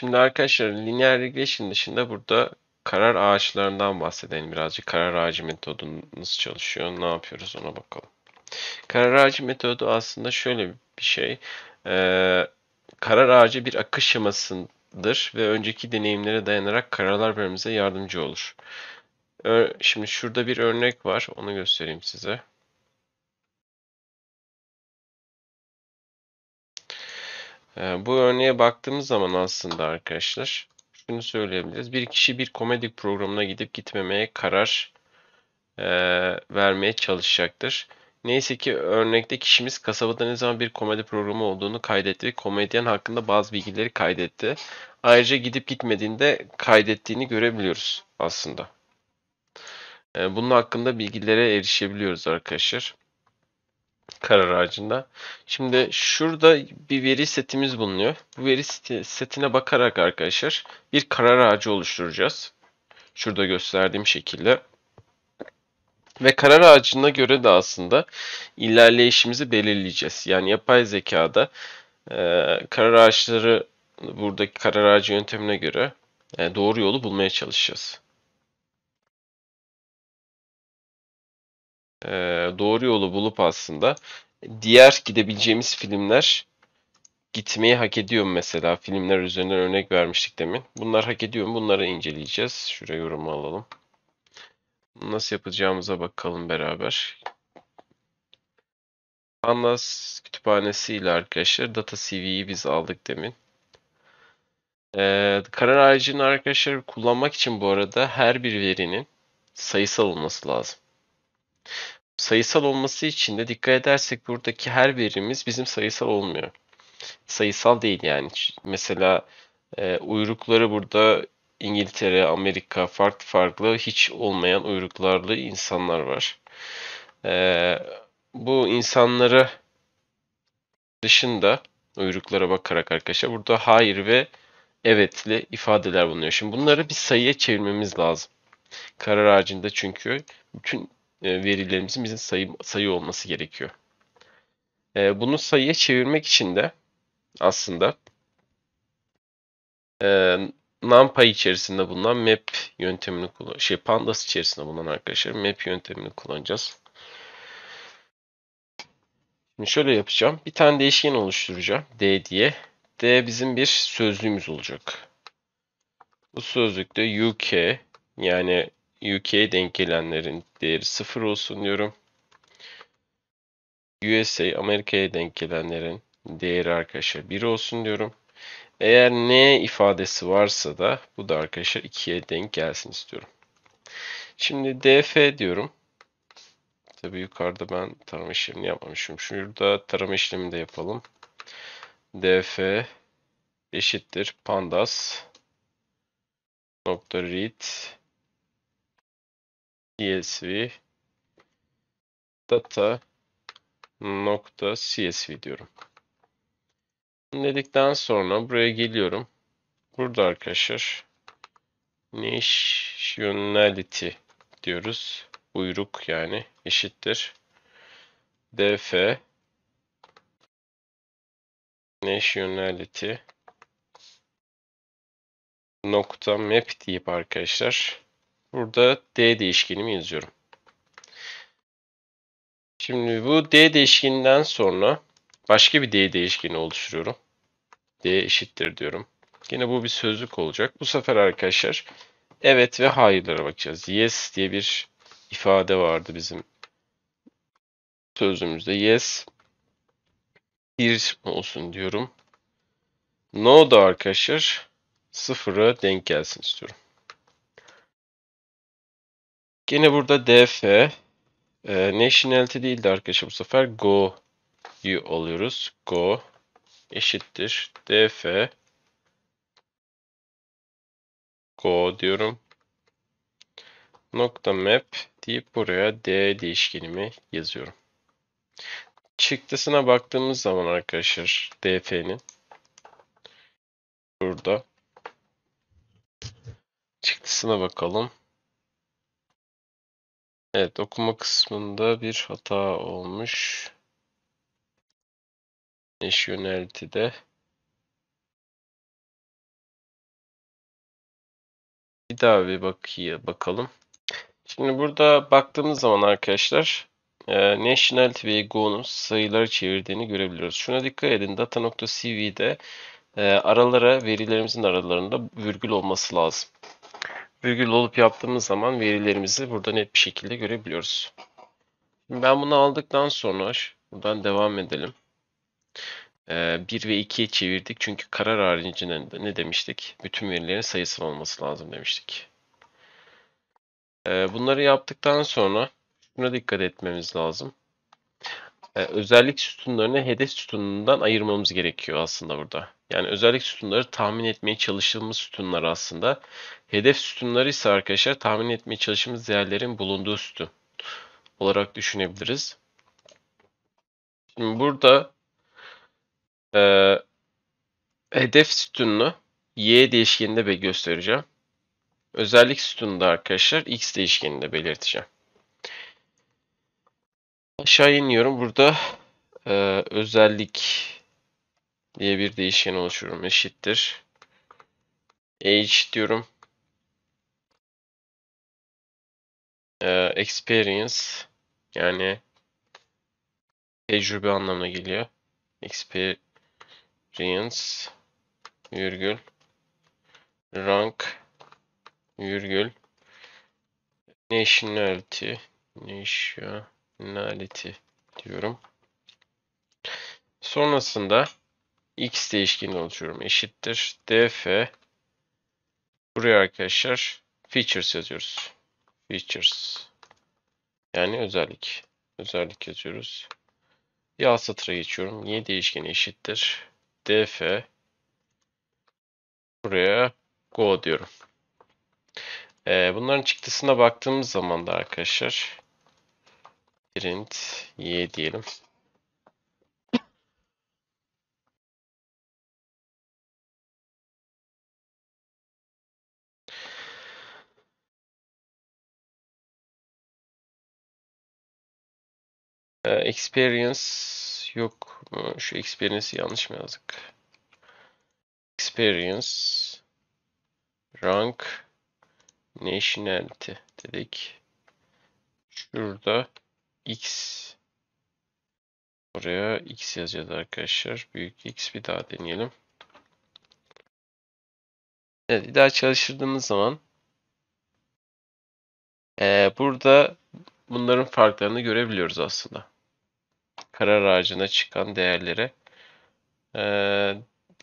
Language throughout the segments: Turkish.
Şimdi arkadaşlar lineer regression dışında burada karar ağaçlarından bahsedelim. Birazcık karar ağacı metodu nasıl çalışıyor, ne yapıyoruz ona bakalım. Karar ağacı metodu aslında şöyle bir şey. Ee, karar ağacı bir akış şemasıdır ve önceki deneyimlere dayanarak kararlar vermemize yardımcı olur. Şimdi şurada bir örnek var. Onu göstereyim size. Ee, bu örneğe baktığımız zaman aslında arkadaşlar şunu söyleyebiliriz. Bir kişi bir komedi programına gidip gitmemeye karar e, vermeye çalışacaktır. Neyse ki örnekte kişimiz kasabada ne zaman bir komedi programı olduğunu kaydetti ve komedyen hakkında bazı bilgileri kaydetti. Ayrıca gidip gitmediğinde kaydettiğini görebiliyoruz aslında. E, bunun hakkında bilgilere erişebiliyoruz arkadaşlar karar ağacında. Şimdi şurada bir veri setimiz bulunuyor. Bu veri setine bakarak arkadaşlar bir karar ağacı oluşturacağız. Şurada gösterdiğim şekilde. Ve karar ağacına göre de aslında ilerleyişimizi belirleyeceğiz. Yani yapay zekada e, karar ağaçları buradaki karar ağacı yöntemine göre e, doğru yolu bulmaya çalışacağız. e, doğru yolu bulup aslında diğer gidebileceğimiz filmler gitmeyi hak ediyor mu mesela? Filmler üzerinden örnek vermiştik demin. Bunlar hak ediyor mu? Bunları inceleyeceğiz. Şuraya yorumu alalım. Nasıl yapacağımıza bakalım beraber. Pandas kütüphanesi ile arkadaşlar Data CV'yi biz aldık demin. Ee, karar ağacını arkadaşlar kullanmak için bu arada her bir verinin sayısal olması lazım. Sayısal olması için de dikkat edersek buradaki her verimiz bizim sayısal olmuyor. Sayısal değil yani. Mesela e, uyrukları burada İngiltere, Amerika farklı farklı hiç olmayan uyruklarlı insanlar var. E, bu insanlara dışında uyruklara bakarak arkadaşlar burada hayır ve evetli ifadeler bulunuyor. Şimdi bunları bir sayıya çevirmemiz lazım. Karar ağacında çünkü bütün e, verilerimizin bizim sayı, sayı olması gerekiyor. E, bunu sayıya çevirmek için de aslında e, NumPy içerisinde bulunan map yöntemini kullan şey pandas içerisinde bulunan arkadaşlar map yöntemini kullanacağız. Şimdi şöyle yapacağım. Bir tane değişken oluşturacağım. D diye. D bizim bir sözlüğümüz olacak. Bu sözlükte UK yani UK'ye denk gelenlerin değeri 0 olsun diyorum. USA Amerika'ya denk gelenlerin değeri arkadaşlar 1 olsun diyorum. Eğer n ifadesi varsa da bu da arkadaşlar 2'ye denk gelsin istiyorum. Şimdi df diyorum. Tabi yukarıda ben tarama işlemini yapmamışım. Şurada tarama işlemini de yapalım. df eşittir pandas nokta read CSV data nokta CSV diyorum. Dedikten sonra buraya geliyorum. Burada arkadaşlar nationality diyoruz. Buyruk yani eşittir. df nationality nokta map deyip arkadaşlar Burada D değişkenimi yazıyorum. Şimdi bu D değişkeninden sonra başka bir D değişkeni oluşturuyorum. D eşittir diyorum. Yine bu bir sözlük olacak. Bu sefer arkadaşlar evet ve hayırlara bakacağız. Yes diye bir ifade vardı bizim sözümüzde. Yes bir olsun diyorum. No da arkadaşlar sıfıra denk gelsin istiyorum. Gene burada df e, nationality değildi arkadaşlar bu sefer go'yu alıyoruz. Go eşittir df go diyorum. Nokta map deyip buraya d değişkenimi yazıyorum. Çıktısına baktığımız zaman arkadaşlar df'nin burada çıktısına bakalım. Evet okuma kısmında bir hata olmuş. Nationality'de. Bir daha bir bakıya bakalım. Şimdi burada baktığımız zaman arkadaşlar e, Nationality ve sayıları çevirdiğini görebiliyoruz. Şuna dikkat edin data.cv'de e, aralara verilerimizin aralarında virgül olması lazım virgül olup yaptığımız zaman verilerimizi burada net bir şekilde görebiliyoruz. Şimdi ben bunu aldıktan sonra buradan devam edelim. 1 ee, ve 2'ye çevirdik. Çünkü karar haricinde ne demiştik? Bütün verilerin sayısı olması lazım demiştik. Ee, bunları yaptıktan sonra şuna dikkat etmemiz lazım. Ee, özellik sütunlarını hedef sütunundan ayırmamız gerekiyor aslında burada. Yani özellik sütunları tahmin etmeye çalıştığımız sütunlar aslında. Hedef sütunları ise arkadaşlar tahmin etmeye çalıştığımız değerlerin bulunduğu sütun olarak düşünebiliriz. Şimdi burada e, hedef sütununu y değişkeninde be göstereceğim. Özellik sütununda arkadaşlar x değişkeninde belirteceğim. Aşağı iniyorum. Burada e, özellik diye bir değişken oluştururum. Eşittir. Age diyorum. Ee, experience yani tecrübe anlamına geliyor. Experience virgül rank virgül nationality nationality diyorum. Sonrasında x değişkenini oluşturuyorum. Eşittir df buraya arkadaşlar features yazıyoruz. Features yani özellik. Özellik yazıyoruz. Bir alt satıra geçiyorum. Y değişkeni eşittir df buraya go diyorum. Ee, bunların çıktısına baktığımız zaman da arkadaşlar print y diyelim. Ee, experience yok mu? Şu experience'i yanlış mı yazdık? Experience rank nationality dedik. Şurada x Oraya x yazacağız arkadaşlar. Büyük x bir daha deneyelim. Evet bir daha çalıştırdığımız zaman e, burada bunların farklarını görebiliyoruz aslında karar ağacına çıkan değerlere e,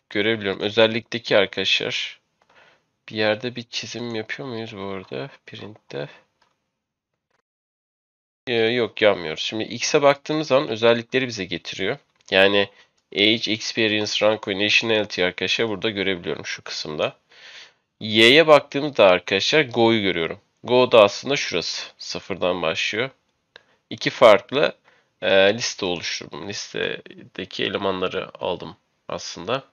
görebiliyorum. Özellikteki arkadaşlar bir yerde bir çizim yapıyor muyuz bu arada printte? E, yok yapmıyoruz. Şimdi X'e baktığımız zaman özellikleri bize getiriyor. Yani age, experience, rank ve nationality arkadaşlar burada görebiliyorum şu kısımda. Y'ye baktığımızda arkadaşlar go'yu görüyorum. Go da aslında şurası. Sıfırdan başlıyor. İki farklı e, liste oluşturdum. Listedeki elemanları aldım aslında.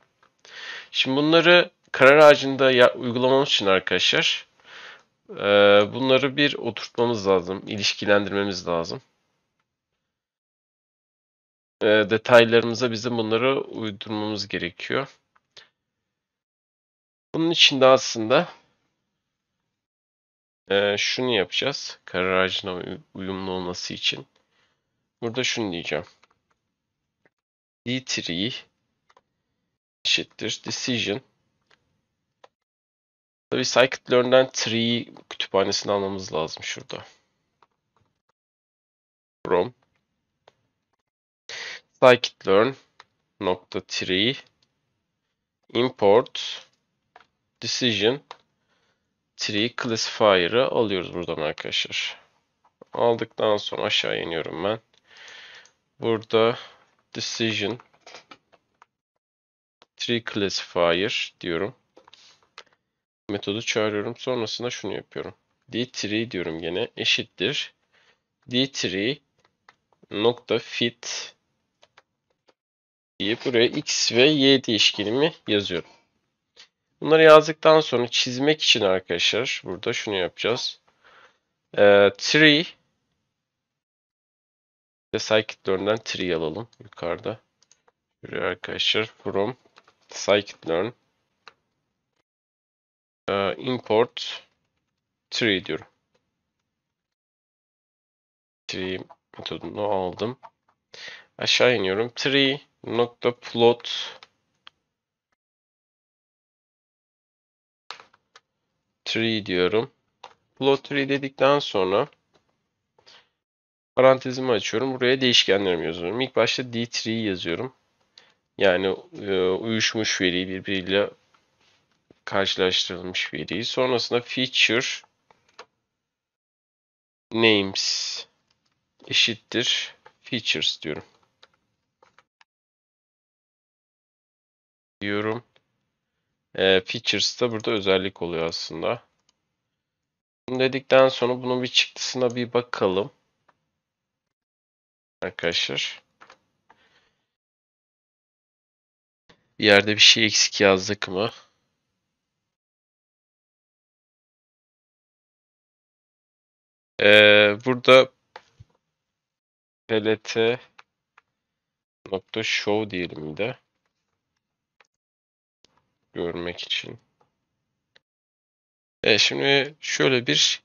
Şimdi bunları karar ağacında ya, uygulamamız için arkadaşlar e, bunları bir oturtmamız lazım. ilişkilendirmemiz lazım. E, detaylarımıza bizim bunları uydurmamız gerekiyor. Bunun için de aslında e, şunu yapacağız. Karar ağacına uyumlu olması için. Burada şunu diyeceğim. D3 eşittir decision. Tabii scikit-learn'den tree kütüphanesini almamız lazım şurada. From scikit-learn nokta tree import decision tree classifier'ı alıyoruz buradan arkadaşlar. Aldıktan sonra aşağı iniyorum ben burada decision tree classifier diyorum. Metodu çağırıyorum. Sonrasında şunu yapıyorum. dtree diyorum gene eşittir. dtree nokta fit diye buraya x ve y değişkenimi yazıyorum. Bunları yazdıktan sonra çizmek için arkadaşlar burada şunu yapacağız. Ee, tree de scikit-learn'den tree alalım yukarıda. Şuraya arkadaşlar from scikit-learn e, import tree diyorum. Tree metodunu aldım. Aşağı iniyorum. Tree nokta plot tree diyorum. Plot tree dedikten sonra Parantezimi açıyorum. Buraya değişkenlerimi yazıyorum. İlk başta D3'yi yazıyorum. Yani e, uyuşmuş veriyi birbiriyle karşılaştırılmış veriyi. Sonrasında feature names eşittir features diyorum. Diyorum. E, features da burada özellik oluyor aslında. Bunu dedikten sonra bunun bir çıktısına bir bakalım. Arkadaşlar. Bir yerde bir şey eksik yazdık mı? Ee, burada PLT nokta show diyelim de görmek için. Evet şimdi şöyle bir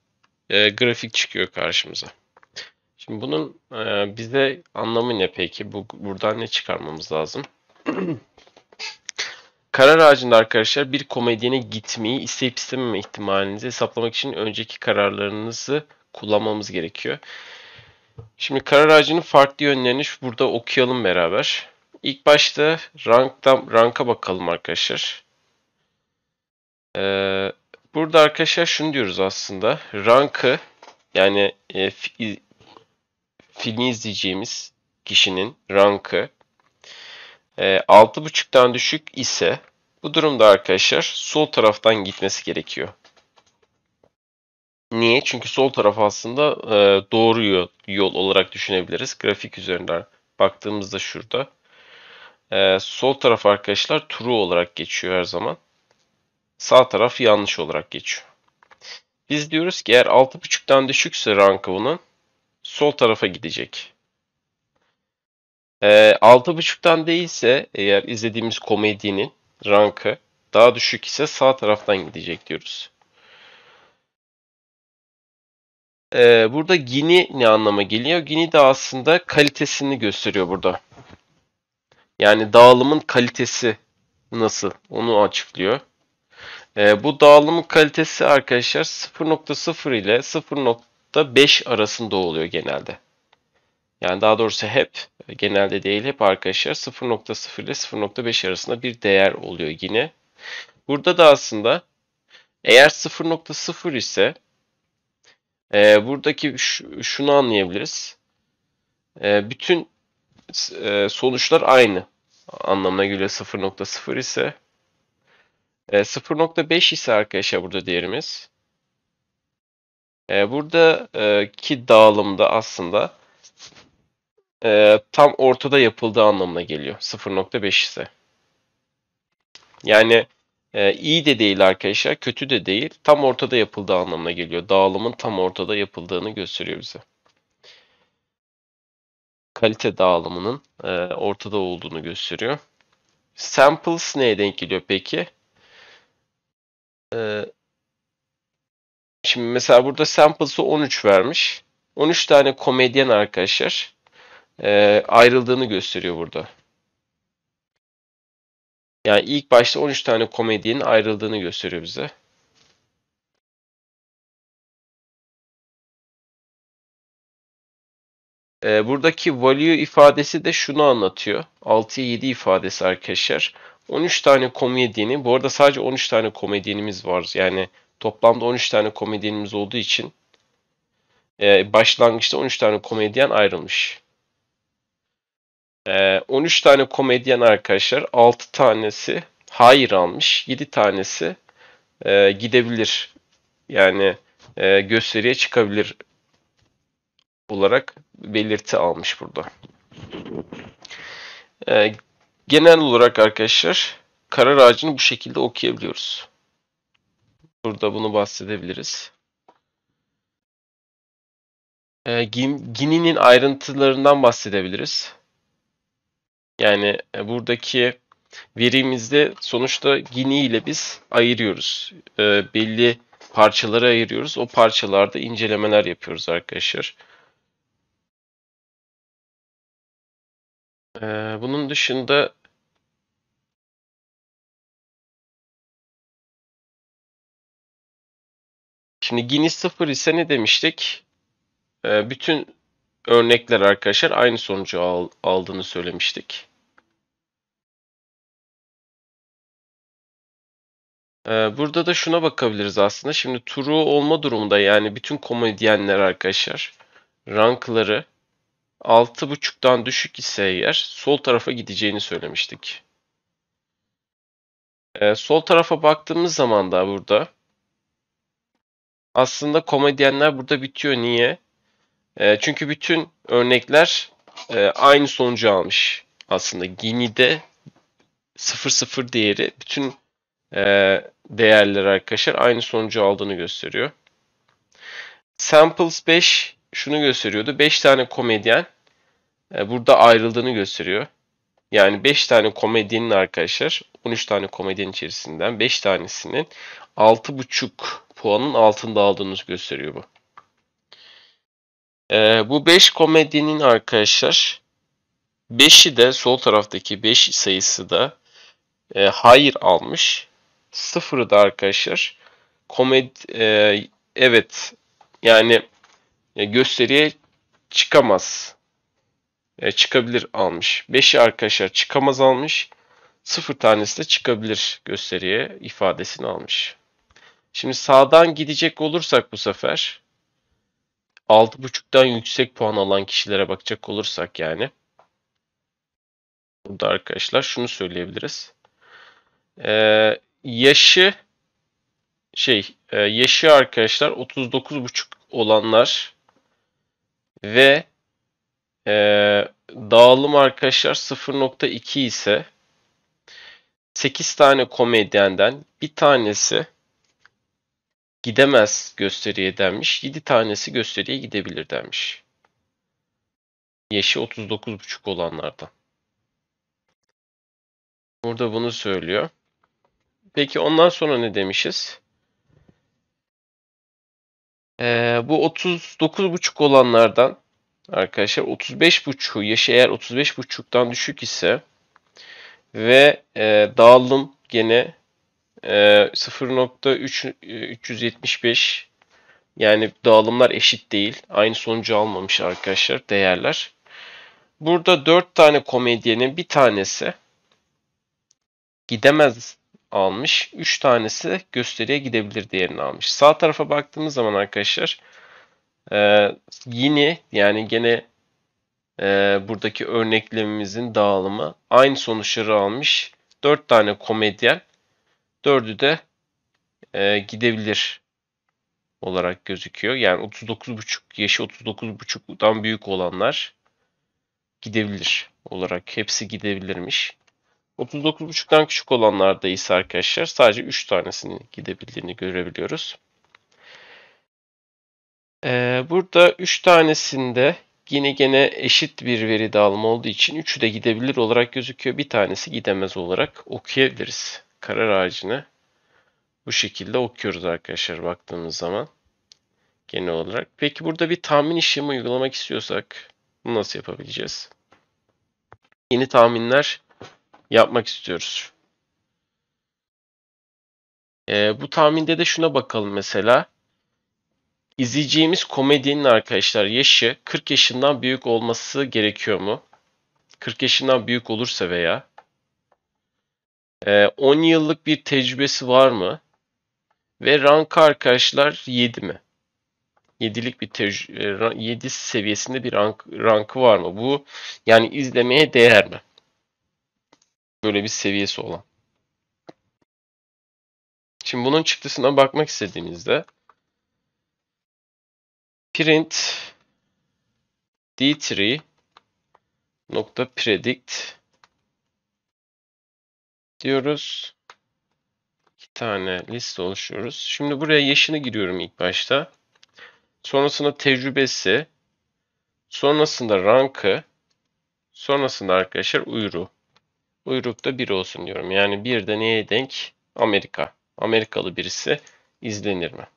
e, grafik çıkıyor karşımıza. Şimdi bunun e, bize anlamı ne peki? Bu buradan ne çıkarmamız lazım? karar ağacında arkadaşlar bir komedyene gitmeyi isteyip istememe ihtimalinizi hesaplamak için önceki kararlarınızı kullanmamız gerekiyor. Şimdi karar ağacının farklı yönlerini burada okuyalım beraber. İlk başta ranktan ranka bakalım arkadaşlar. Ee, burada arkadaşlar şunu diyoruz aslında. Rankı yani e, filmi izleyeceğimiz kişinin rankı e, altı buçuktan düşük ise bu durumda arkadaşlar sol taraftan gitmesi gerekiyor. Niye? Çünkü sol taraf aslında e, doğru yol, olarak düşünebiliriz. Grafik üzerinden baktığımızda şurada. E, sol taraf arkadaşlar true olarak geçiyor her zaman. Sağ taraf yanlış olarak geçiyor. Biz diyoruz ki eğer 6.5'tan düşükse rankı bunun sol tarafa gidecek. Ee, altı buçuktan değilse eğer izlediğimiz komedinin rankı daha düşük ise sağ taraftan gidecek diyoruz. E, burada gini ne anlama geliyor? Gini de aslında kalitesini gösteriyor burada. Yani dağılımın kalitesi nasıl onu açıklıyor. E, bu dağılımın kalitesi arkadaşlar 0.0 ile 0 da 5 arasında oluyor genelde. Yani daha doğrusu hep e, genelde değil hep arkadaşlar 0.0 ile 0.5 arasında bir değer oluyor yine. Burada da aslında eğer 0.0 ise e, buradaki şunu anlayabiliriz. E, bütün e, sonuçlar aynı anlamına geliyor 0.0 ise. E, 0.5 ise arkadaşlar burada değerimiz. Ee, e, buradaki da aslında e, tam ortada yapıldığı anlamına geliyor. 0.5 ise. Yani e, iyi de değil arkadaşlar, kötü de değil. Tam ortada yapıldığı anlamına geliyor. Dağılımın tam ortada yapıldığını gösteriyor bize. Kalite dağılımının e, ortada olduğunu gösteriyor. Samples neye denk geliyor peki? E, Şimdi mesela burada samples'ı 13 vermiş. 13 tane komedyen arkadaşlar e, ayrıldığını gösteriyor burada. Yani ilk başta 13 tane komedyenin ayrıldığını gösteriyor bize. E, buradaki value ifadesi de şunu anlatıyor. 6'ya 7 ifadesi arkadaşlar. 13 tane komedyeni, bu arada sadece 13 tane komedyenimiz var. Yani Toplamda 13 tane komedyenimiz olduğu için e, başlangıçta 13 tane komedyen ayrılmış. E, 13 tane komedyen arkadaşlar 6 tanesi hayır almış. 7 tanesi e, gidebilir. Yani e, gösteriye çıkabilir olarak belirti almış burada. E, genel olarak arkadaşlar karar ağacını bu şekilde okuyabiliyoruz. Burada bunu bahsedebiliriz. E, ee, Gini'nin ayrıntılarından bahsedebiliriz. Yani e, buradaki verimizde sonuçta Gini ile biz ayırıyoruz. E, belli parçalara ayırıyoruz. O parçalarda incelemeler yapıyoruz arkadaşlar. E, bunun dışında Şimdi Gini 0 ise ne demiştik? E, bütün örnekler arkadaşlar aynı sonucu al, aldığını söylemiştik. Ee, burada da şuna bakabiliriz aslında. Şimdi true olma durumunda yani bütün komedyenler arkadaşlar rankları 6.5'dan düşük ise eğer sol tarafa gideceğini söylemiştik. Ee, sol tarafa baktığımız zaman da burada aslında komedyenler burada bitiyor. Niye? E, çünkü bütün örnekler e, aynı sonucu almış. Aslında Gini'de 0-0 değeri bütün e, değerler arkadaşlar aynı sonucu aldığını gösteriyor. Samples 5 şunu gösteriyordu. 5 tane komedyen e, burada ayrıldığını gösteriyor. Yani 5 tane komedyenin arkadaşlar 13 tane komedyen içerisinden 5 tanesinin 6,5 puanın altında aldığınızı gösteriyor bu. Ee, bu 5 komedinin arkadaşlar 5'i de sol taraftaki 5 sayısı da e, hayır almış. Sıfırı da arkadaşlar komed e, evet yani e, gösteriye çıkamaz. E, çıkabilir almış. 5'i arkadaşlar çıkamaz almış. Sıfır tanesi de çıkabilir gösteriye ifadesini almış. Şimdi sağdan gidecek olursak bu sefer 6.5'tan yüksek puan alan kişilere bakacak olursak yani. Burada arkadaşlar şunu söyleyebiliriz. Ee, yaşı şey e, yaşı arkadaşlar 39.5 olanlar ve e, dağılım arkadaşlar 0.2 ise 8 tane komedyenden bir tanesi gidemez gösteriye denmiş. 7 tanesi gösteriye gidebilir denmiş. Yaşı 39,5 olanlardan. Burada bunu söylüyor. Peki ondan sonra ne demişiz? Ee, bu 39,5 olanlardan arkadaşlar 35,5 yaşı eğer 35,5'tan düşük ise ve e, dağılım gene 0.375 ee, e, yani dağılımlar eşit değil. Aynı sonucu almamış arkadaşlar değerler. Burada 4 tane komedyenin bir tanesi gidemez almış. 3 tanesi gösteriye gidebilir değerini almış. Sağ tarafa baktığımız zaman arkadaşlar e, yine yani gene e, buradaki örneklemimizin dağılımı aynı sonuçları almış. 4 tane komedyen 4'ü de e, gidebilir olarak gözüküyor. Yani 39.5 yaşı 39.5'dan büyük olanlar gidebilir olarak hepsi gidebilirmiş. 39.5'tan küçük olanlarda ise arkadaşlar sadece 3 tanesinin gidebildiğini görebiliyoruz. Ee, burada 3 tanesinde yine gene eşit bir veri dağılımı olduğu için 3'ü de gidebilir olarak gözüküyor. Bir tanesi gidemez olarak okuyabiliriz karar ağacını bu şekilde okuyoruz arkadaşlar baktığımız zaman genel olarak. Peki burada bir tahmin işlemi uygulamak istiyorsak bunu nasıl yapabileceğiz? Yeni tahminler yapmak istiyoruz. Ee, bu tahminde de şuna bakalım mesela. İzleyeceğimiz komedinin arkadaşlar yaşı 40 yaşından büyük olması gerekiyor mu? 40 yaşından büyük olursa veya 10 ee, yıllık bir tecrübesi var mı? Ve rank arkadaşlar 7 mi? 7'lik bir tecrübe, 7 seviyesinde bir rank, rankı var mı? Bu yani izlemeye değer mi? Böyle bir seviyesi olan. Şimdi bunun çıktısına bakmak istediğimizde print d3 nokta predict diyoruz. İki tane liste oluşuyoruz. Şimdi buraya yaşını giriyorum ilk başta. Sonrasında tecrübesi. Sonrasında rankı. Sonrasında arkadaşlar uyru. Uyruk da 1 olsun diyorum. Yani bir de neye denk? Amerika. Amerikalı birisi izlenir mi?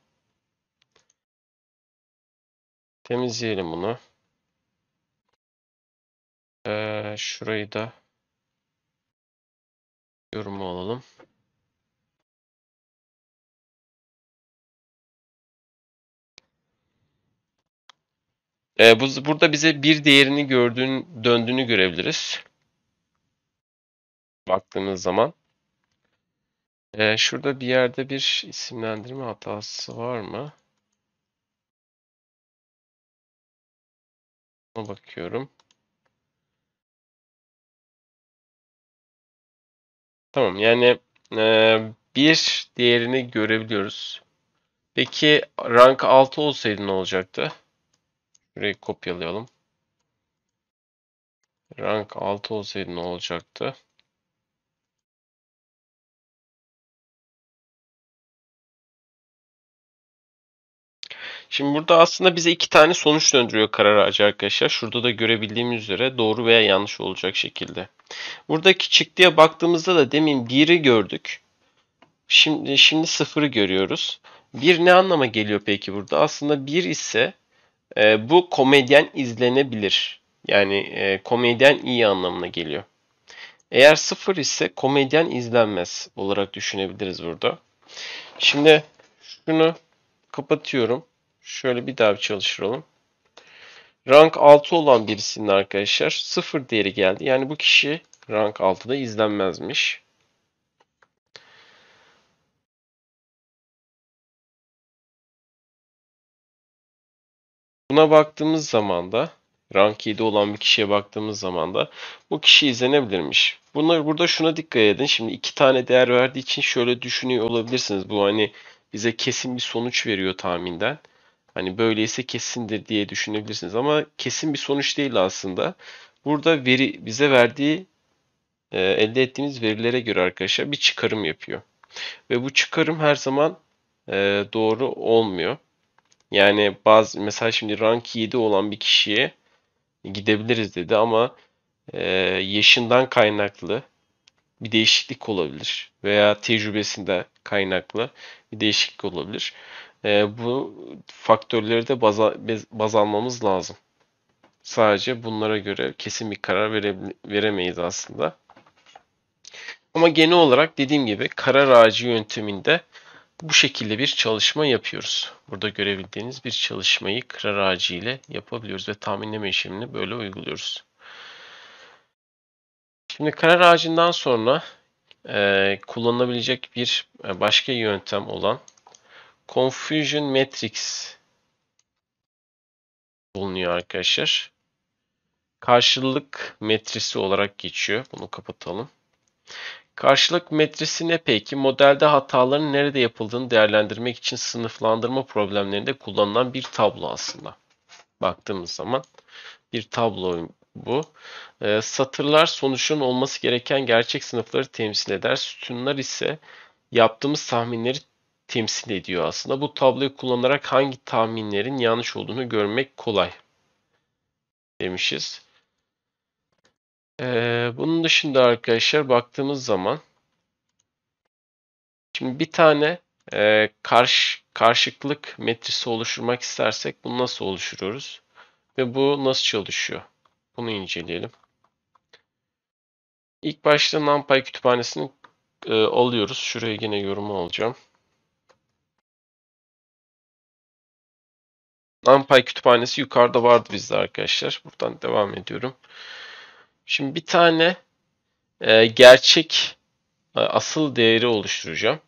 Temizleyelim bunu. Ee, şurayı da Yorumu alalım. E, bu, burada bize bir değerini gördüğün, döndüğünü görebiliriz. Baktığınız zaman. E, şurada bir yerde bir isimlendirme hatası var mı? Ona bakıyorum. Tamam yani e, bir diğerini görebiliyoruz. Peki rank 6 olsaydı ne olacaktı? Şurayı kopyalayalım. Rank 6 olsaydı ne olacaktı? Şimdi burada aslında bize iki tane sonuç döndürüyor karar ağacı arkadaşlar. Şurada da görebildiğimiz üzere doğru veya yanlış olacak şekilde. Buradaki çıktıya baktığımızda da demin 1'i gördük. Şimdi şimdi 0'ı görüyoruz. 1 ne anlama geliyor peki burada? Aslında 1 ise e, bu komedyen izlenebilir. Yani e, komedyen iyi anlamına geliyor. Eğer 0 ise komedyen izlenmez olarak düşünebiliriz burada. Şimdi şunu kapatıyorum. Şöyle bir daha bir çalıştıralım. Rank 6 olan birisinin arkadaşlar 0 değeri geldi. Yani bu kişi rank 6'da izlenmezmiş. Buna baktığımız zaman da rank 7 olan bir kişiye baktığımız zaman da bu kişi izlenebilirmiş. Bunlar burada şuna dikkat edin. Şimdi iki tane değer verdiği için şöyle düşünüyor olabilirsiniz. Bu hani bize kesin bir sonuç veriyor tahminden. Hani böyleyse kesindir diye düşünebilirsiniz ama kesin bir sonuç değil aslında. Burada veri bize verdiği e, elde ettiğimiz verilere göre arkadaşlar bir çıkarım yapıyor. Ve bu çıkarım her zaman e, doğru olmuyor. Yani bazı mesela şimdi rank 7 olan bir kişiye gidebiliriz dedi ama e, yaşından kaynaklı bir değişiklik olabilir veya tecrübesinde kaynaklı bir değişiklik olabilir. E, bu faktörleri de baz, baz almamız lazım. Sadece bunlara göre kesin bir karar vere, veremeyiz aslında. Ama genel olarak dediğim gibi karar ağacı yönteminde bu şekilde bir çalışma yapıyoruz. Burada görebildiğiniz bir çalışmayı karar ağacı ile yapabiliyoruz ve tahminleme işlemini böyle uyguluyoruz. Şimdi karar ağacından sonra e, kullanılabilecek bir e, başka yöntem olan Confusion Matrix bulunuyor arkadaşlar. Karşılık metrisi olarak geçiyor. Bunu kapatalım. Karşılık metrisi ne peki? Modelde hataların nerede yapıldığını değerlendirmek için sınıflandırma problemlerinde kullanılan bir tablo aslında. Baktığımız zaman bir tablo bu. E, satırlar sonuçun olması gereken gerçek sınıfları temsil eder. Sütunlar ise yaptığımız tahminleri temsil ediyor aslında. Bu tabloyu kullanarak hangi tahminlerin yanlış olduğunu görmek kolay demişiz. Ee, bunun dışında arkadaşlar baktığımız zaman şimdi bir tane e, karşı karşılıklık metrisi oluşturmak istersek bunu nasıl oluşturuyoruz ve bu nasıl çalışıyor? Bunu inceleyelim. İlk başta NumPy kütüphanesini e, alıyoruz. Şuraya yine yorumu alacağım. NumPy kütüphanesi yukarıda vardı bizde arkadaşlar. Buradan devam ediyorum. Şimdi bir tane e, gerçek e, asıl değeri oluşturacağım.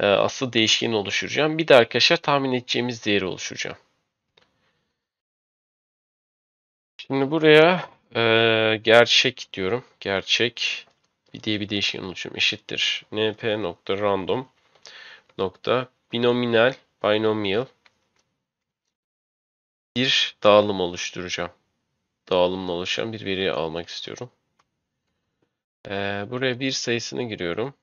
E, asıl değişkeni oluşturacağım. Bir de arkadaşlar tahmin edeceğimiz değeri oluşturacağım. Şimdi buraya e, gerçek diyorum. Gerçek bir diye bir değişken oluşturuyorum. Eşittir np.random nokta binominal binomial bir dağılım oluşturacağım. Dağılımla oluşan bir veriyi almak istiyorum. Ee, buraya bir sayısını giriyorum.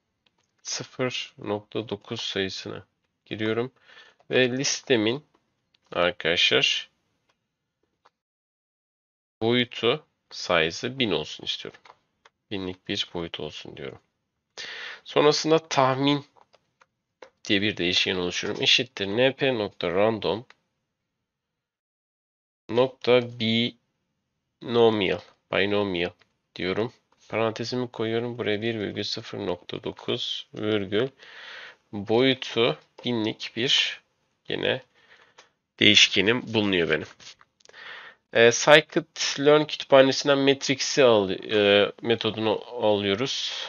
0.9 sayısını giriyorum. Ve listemin arkadaşlar boyutu size'ı 1000 olsun istiyorum. Binlik bir boyut olsun diyorum. Sonrasında tahmin diye bir değişken oluşturuyorum. Eşittir np.random nokta binomial binomial diyorum. Parantezimi koyuyorum. Buraya 1,0.9 virgül boyutu binlik bir yine değişkenim bulunuyor benim. E, Scikit-learn kütüphanesinden Matrix'i al, e, metodunu alıyoruz.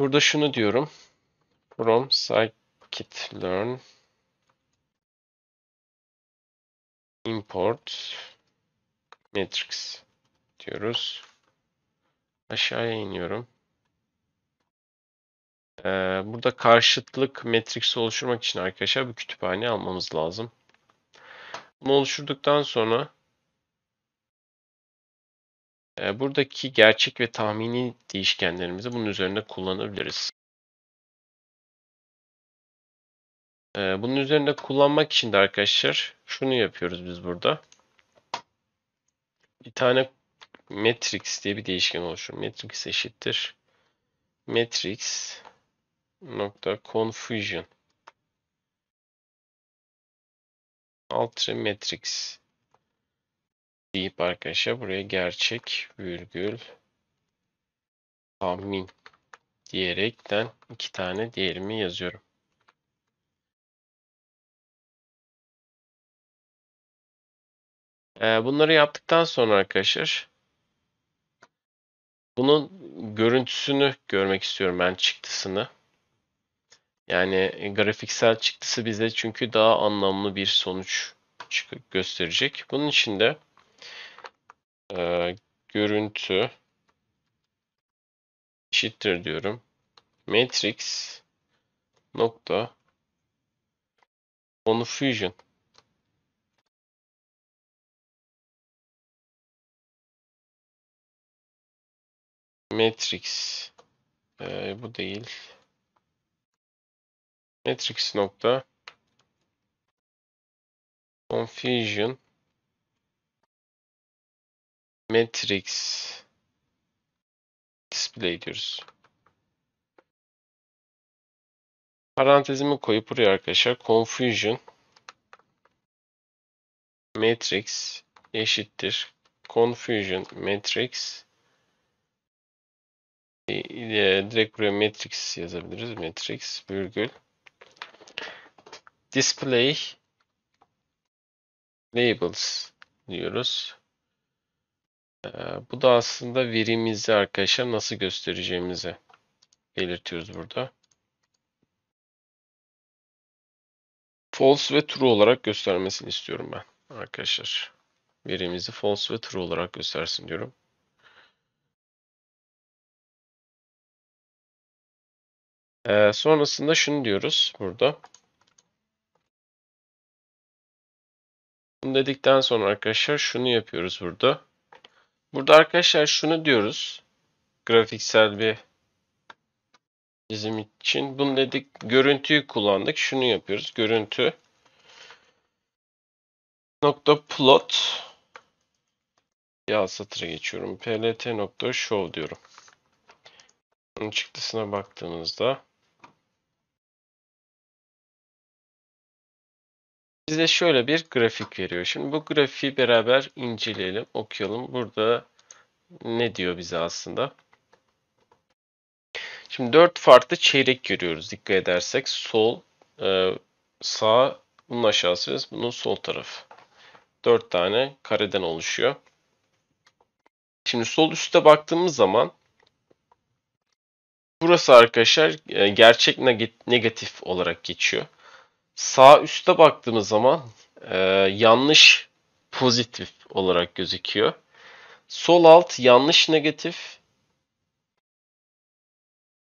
Burada şunu diyorum. From scikit-learn import matrix diyoruz. Aşağıya iniyorum. Ee, burada karşıtlık matrixi oluşturmak için arkadaşlar bir kütüphane almamız lazım. Bunu oluşturduktan sonra e, buradaki gerçek ve tahmini değişkenlerimizi bunun üzerinde kullanabiliriz. Ee, bunun üzerinde kullanmak için de arkadaşlar şunu yapıyoruz biz burada. Bir tane matrix diye bir değişken oluşur. Matrix eşittir. Matrix nokta confusion altı matrix deyip arkadaşlar buraya gerçek virgül tahmin diyerekten iki tane değerimi yazıyorum. Ee, bunları yaptıktan sonra arkadaşlar bunun görüntüsünü görmek istiyorum ben çıktısını. Yani e, grafiksel çıktısı bize çünkü daha anlamlı bir sonuç gösterecek. Bunun için de e, görüntü eşittir diyorum. Matrix nokta onu fusion Matrix. Ee, bu değil. Matrix nokta. Confusion. Matrix. Display diyoruz. Parantezimi koyup buraya arkadaşlar confusion matrix eşittir confusion matrix ee, direkt buraya matrix yazabiliriz. Matrix virgül display labels diyoruz. Ee, bu da aslında verimizi arkadaşlar nasıl göstereceğimizi belirtiyoruz burada. False ve true olarak göstermesini istiyorum ben arkadaşlar. Verimizi false ve true olarak göstersin diyorum. Ee, sonrasında şunu diyoruz burada. Bunu dedikten sonra arkadaşlar şunu yapıyoruz burada. Burada arkadaşlar şunu diyoruz. Grafiksel bir bizim için. Bunu dedik görüntüyü kullandık. Şunu yapıyoruz. Görüntü nokta plot ya satıra geçiyorum. plt nokta show diyorum. Bunun çıktısına baktığımızda Bize şöyle bir grafik veriyor. Şimdi bu grafiği beraber inceleyelim, okuyalım. Burada ne diyor bize aslında? Şimdi dört farklı çeyrek görüyoruz dikkat edersek. Sol, e, sağ, bunun aşağısı ve bunun sol tarafı. Dört tane kareden oluşuyor. Şimdi sol üstte baktığımız zaman burası arkadaşlar e, gerçek negatif olarak geçiyor sağ üstte baktığımız zaman e, yanlış pozitif olarak gözüküyor. Sol alt yanlış negatif.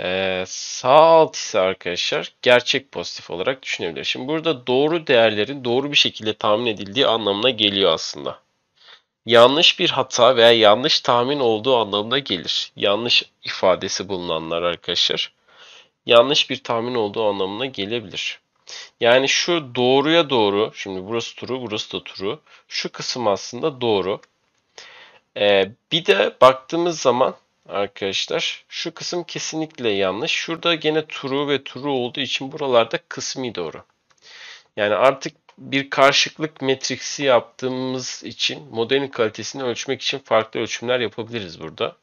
Ee, sağ alt ise arkadaşlar gerçek pozitif olarak düşünebilir. Şimdi burada doğru değerlerin doğru bir şekilde tahmin edildiği anlamına geliyor aslında. Yanlış bir hata veya yanlış tahmin olduğu anlamına gelir. Yanlış ifadesi bulunanlar arkadaşlar. Yanlış bir tahmin olduğu anlamına gelebilir. Yani şu doğruya doğru. Şimdi burası turu, burası da turu. Şu kısım aslında doğru. Ee, bir de baktığımız zaman arkadaşlar şu kısım kesinlikle yanlış. Şurada gene turu ve turu olduğu için buralarda kısmi doğru. Yani artık bir karşılıklık metriksi yaptığımız için modelin kalitesini ölçmek için farklı ölçümler yapabiliriz burada.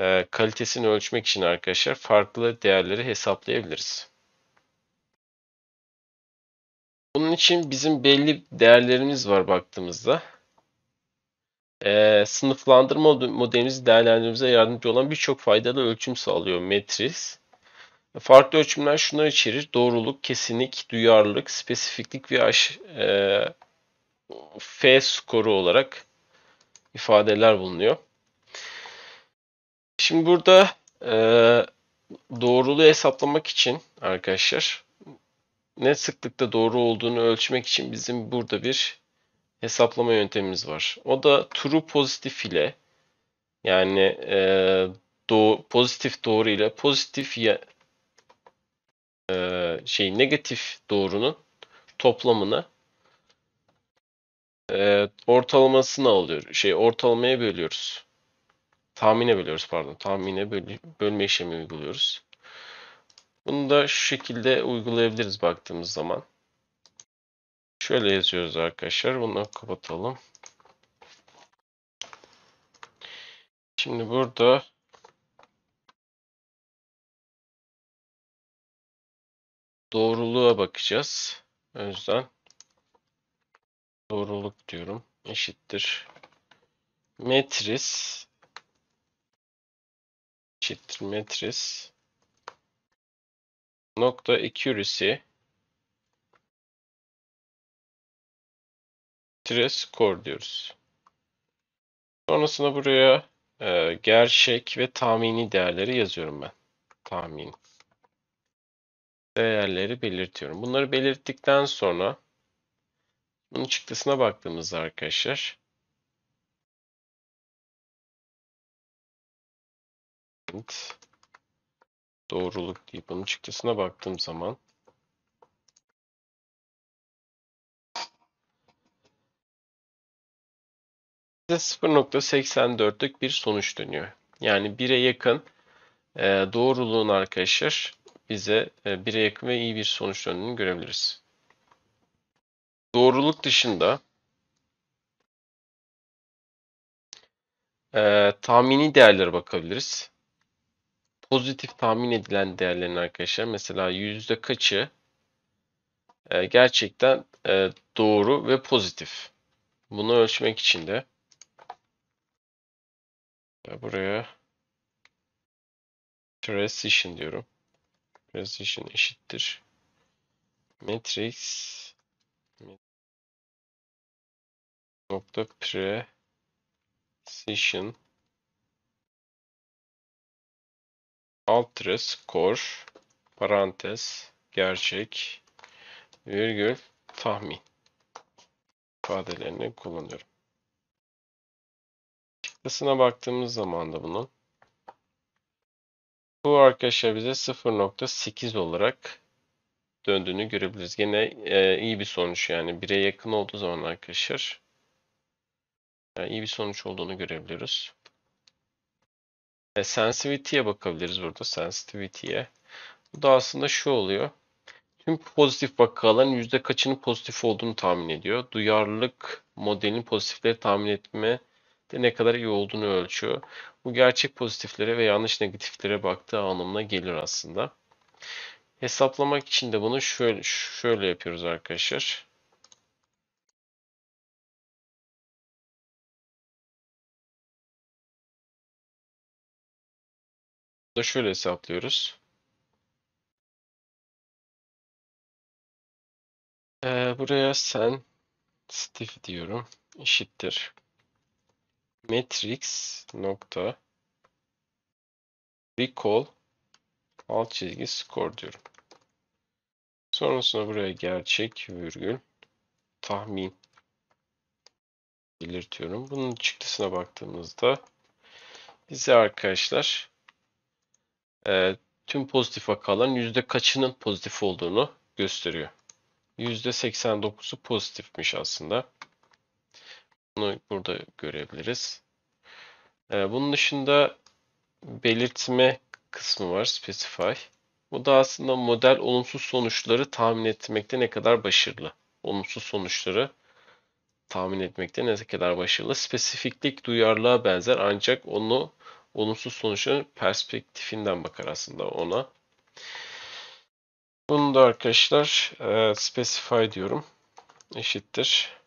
Ee, kalitesini ölçmek için arkadaşlar farklı değerleri hesaplayabiliriz. Bunun için bizim belli değerlerimiz var baktığımızda. Ee, sınıflandırma modelimizi değerlendirmemize yardımcı olan birçok faydalı ölçüm sağlıyor metris. Farklı ölçümler şunları içerir. Doğruluk, kesinlik, duyarlılık, spesifiklik ve aş, e, F skoru olarak ifadeler bulunuyor. Şimdi burada e, doğruluğu hesaplamak için arkadaşlar ne sıklıkta doğru olduğunu ölçmek için bizim burada bir hesaplama yöntemimiz var. O da true pozitif ile yani e, doğu, pozitif doğru ile pozitif ya, e, şey negatif doğrunun toplamını e, ortalamasını alıyor. Şey ortalamaya bölüyoruz. Tahmine bölüyoruz pardon. Tahmine böl bölme işlemi uyguluyoruz. Bunu da şu şekilde uygulayabiliriz baktığımız zaman. Şöyle yazıyoruz arkadaşlar. Bunu kapatalım. Şimdi burada doğruluğa bakacağız. O yüzden doğruluk diyorum. Eşittir. Metris eşittir metris nokta accuracy tire score diyoruz. Sonrasında buraya e, gerçek ve tahmini değerleri yazıyorum ben. Tahmin değerleri belirtiyorum. Bunları belirttikten sonra bunun çıktısına baktığımızda arkadaşlar print doğruluk diye bunun çıktısına baktığım zaman bize 0.84'lük bir sonuç dönüyor. Yani 1'e yakın e, doğruluğun arkadaşlar bize e, 1'e yakın ve iyi bir sonuç döndüğünü görebiliriz. Doğruluk dışında e, tahmini değerlere bakabiliriz pozitif tahmin edilen değerlerin arkadaşlar mesela yüzde kaçı e, gerçekten e, doğru ve pozitif. Bunu ölçmek için de buraya precision diyorum. Precision eşittir. Matrix nokta precision alt skor parantez gerçek virgül tahmin ifadelerini kullanıyorum. Çıktısına baktığımız zaman da bunun bu arkadaşlar bize 0.8 olarak döndüğünü görebiliriz. Yine e, iyi bir sonuç yani 1'e yakın olduğu zaman arkadaşlar yani iyi bir sonuç olduğunu görebiliriz. E, sensitivity'ye bakabiliriz burada. Sensitivity'ye. Bu da aslında şu oluyor. Tüm pozitif vakaların yüzde kaçının pozitif olduğunu tahmin ediyor. Duyarlılık modelinin pozitifleri tahmin etme de ne kadar iyi olduğunu ölçüyor. Bu gerçek pozitiflere ve yanlış negatiflere baktığı anlamına gelir aslında. Hesaplamak için de bunu şöyle, şöyle yapıyoruz arkadaşlar. da şöyle hesaplıyoruz. Ee, buraya sen Steve diyorum. Eşittir. Matrix nokta recall alt çizgi score diyorum. Sonrasında buraya gerçek virgül tahmin belirtiyorum. Bunun çıktısına baktığımızda bize arkadaşlar e, tüm pozitif vakaların yüzde kaçının pozitif olduğunu gösteriyor. Yüzde %89'u pozitifmiş aslında. Bunu burada görebiliriz. E, bunun dışında belirtme kısmı var. Specify. Bu da aslında model olumsuz sonuçları tahmin etmekte ne kadar başarılı. Olumsuz sonuçları tahmin etmekte ne kadar başarılı. Spesifiklik duyarlılığa benzer ancak onu olumsuz sonuçları perspektifinden bakar aslında ona. Bunu da arkadaşlar e, specify diyorum. Eşittir.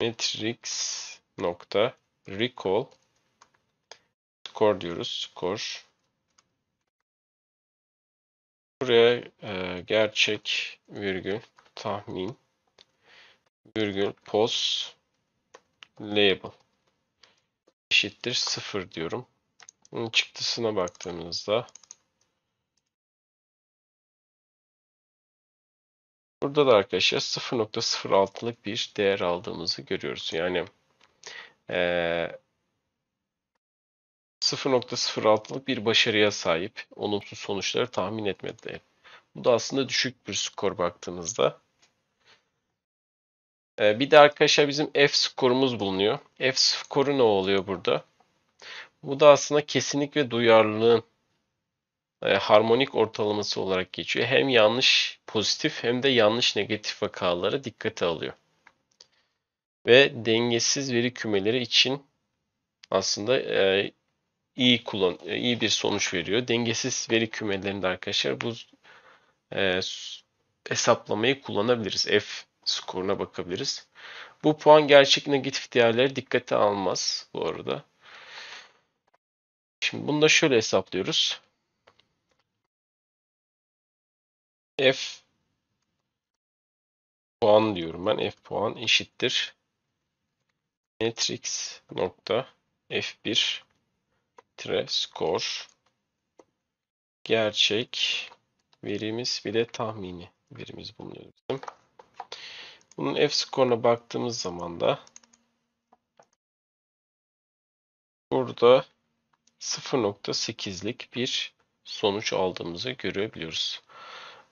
Matrix nokta recall score diyoruz. Score. Buraya e, gerçek virgül tahmin virgül pos label eşittir 0 diyorum. Bunun çıktısına baktığımızda Burada da arkadaşlar 0.06'lık bir değer aldığımızı görüyoruz. Yani ee, 0.06'lık bir başarıya sahip olumsuz sonuçları tahmin etmedi. Bu da aslında düşük bir skor baktığımızda. Ee, bir de arkadaşlar bizim F skorumuz bulunuyor. F skoru ne oluyor burada? Bu da aslında kesinlik ve duyarlılığın e, harmonik ortalaması olarak geçiyor. Hem yanlış pozitif hem de yanlış negatif vakaları dikkate alıyor. Ve dengesiz veri kümeleri için aslında e, iyi kullan e, iyi bir sonuç veriyor. Dengesiz veri kümelerinde arkadaşlar bu e, hesaplamayı kullanabiliriz. F skoruna bakabiliriz. Bu puan gerçek negatif değerleri dikkate almaz bu arada. Şimdi bunu da şöyle hesaplıyoruz. F puan diyorum ben. F puan eşittir. Matrix nokta F1 tre score gerçek verimiz bile tahmini verimiz bulunuyor bizim. Bunun F skoruna baktığımız zaman da burada 0.8'lik bir sonuç aldığımızı görebiliyoruz.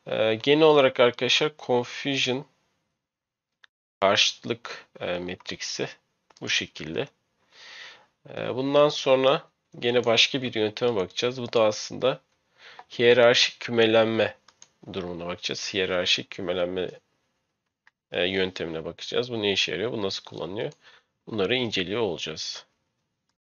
Ee, genel olarak arkadaşlar confusion karşıtlık e, metriksi bu şekilde. E, bundan sonra gene başka bir yönteme bakacağız. Bu da aslında hiyerarşik kümelenme durumuna bakacağız. Hiyerarşik kümelenme e, yöntemine bakacağız. Bu ne işe yarıyor? Bu nasıl kullanılıyor? Bunları inceliyor olacağız.